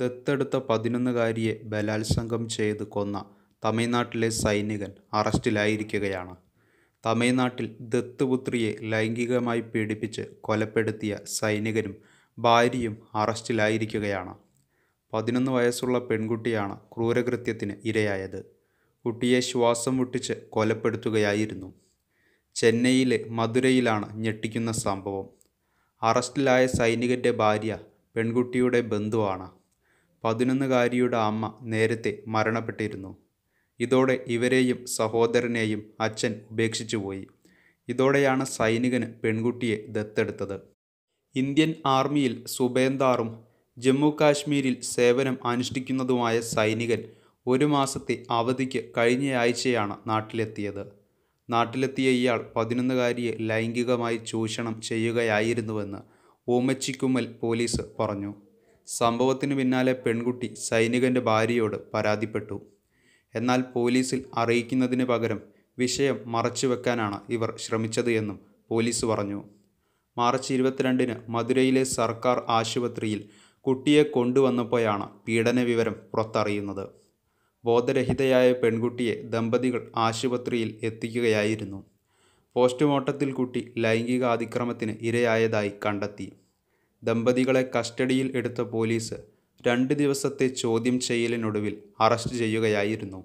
ദത്തെടുത്ത പതിനൊന്നുകാരിയെ ബലാത്സംഗം ചെയ്ത് കൊന്ന തമിഴ്നാട്ടിലെ സൈനികൻ അറസ്റ്റിലായിരിക്കുകയാണ് തമിഴ്നാട്ടിൽ ദത്തുപുത്രിയെ ലൈംഗികമായി പീഡിപ്പിച്ച് കൊലപ്പെടുത്തിയ സൈനികനും ഭാര്യയും അറസ്റ്റിലായിരിക്കുകയാണ് പതിനൊന്ന് വയസ്സുള്ള പെൺകുട്ടിയാണ് ക്രൂരകൃത്യത്തിന് ഇരയായത് കുട്ടിയെ ശ്വാസം മുട്ടിച്ച് കൊലപ്പെടുത്തുകയായിരുന്നു ചെന്നൈയിലെ മധുരയിലാണ് ഞെട്ടിക്കുന്ന സംഭവം അറസ്റ്റിലായ സൈനികൻ്റെ ഭാര്യ പെൺകുട്ടിയുടെ ബന്ധുവാണ് പതിനൊന്നുകാരിയുടെ അമ്മ നേരത്തെ മരണപ്പെട്ടിരുന്നു ഇതോടെ ഇവരെയും സഹോദരനെയും അച്ഛൻ ഉപേക്ഷിച്ചുപോയി ഇതോടെയാണ് സൈനികന് പെൺകുട്ടിയെ ദത്തെടുത്തത് ഇന്ത്യൻ ആർമിയിൽ സുബേന്ദാറും ജമ്മു കാശ്മീരിൽ സേവനം അനുഷ്ഠിക്കുന്നതുമായ സൈനികൻ ഒരു മാസത്തെ അവധിക്ക് കഴിഞ്ഞയാഴ്ചയാണ് നാട്ടിലെത്തിയത് നാട്ടിലെത്തിയ ഇയാൾ പതിനൊന്നുകാരിയെ ലൈംഗികമായി ചൂഷണം ചെയ്യുകയായിരുന്നുവെന്ന് ഓമച്ചിക്കുമ്മൽ പോലീസ് പറഞ്ഞു സംഭവത്തിനു പിന്നാലെ പെൺകുട്ടി സൈനികൻ്റെ ഭാര്യയോട് പരാതിപ്പെട്ടു എന്നാൽ പോലീസിൽ അറിയിക്കുന്നതിന് പകരം വിഷയം മറച്ചുവെക്കാനാണ് ഇവർ ശ്രമിച്ചത് എന്നും പോലീസ് പറഞ്ഞു മാർച്ച് ഇരുപത്തിരണ്ടിന് മധുരയിലെ സർക്കാർ ആശുപത്രിയിൽ കുട്ടിയെ കൊണ്ടുവന്നപ്പോഴാണ് പീഡന വിവരം പുറത്തറിയുന്നത് ബോധരഹിതയായ പെൺകുട്ടിയെ ദമ്പതികൾ ആശുപത്രിയിൽ എത്തിക്കുകയായിരുന്നു പോസ്റ്റ്മോർട്ടത്തിൽ കുട്ടി ലൈംഗിക അതിക്രമത്തിന് ഇരയായതായി കണ്ടെത്തി ദമ്പതികളെ കസ്റ്റഡിയിൽ എടുത്ത പോലീസ് രണ്ട് ദിവസത്തെ ചോദ്യം ചെയ്യലിനൊടുവിൽ അറസ്റ്റ് ചെയ്യുകയായിരുന്നു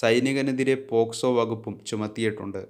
സൈനികനെതിരെ പോക്സോ വകുപ്പും ചുമത്തിയിട്ടുണ്ട്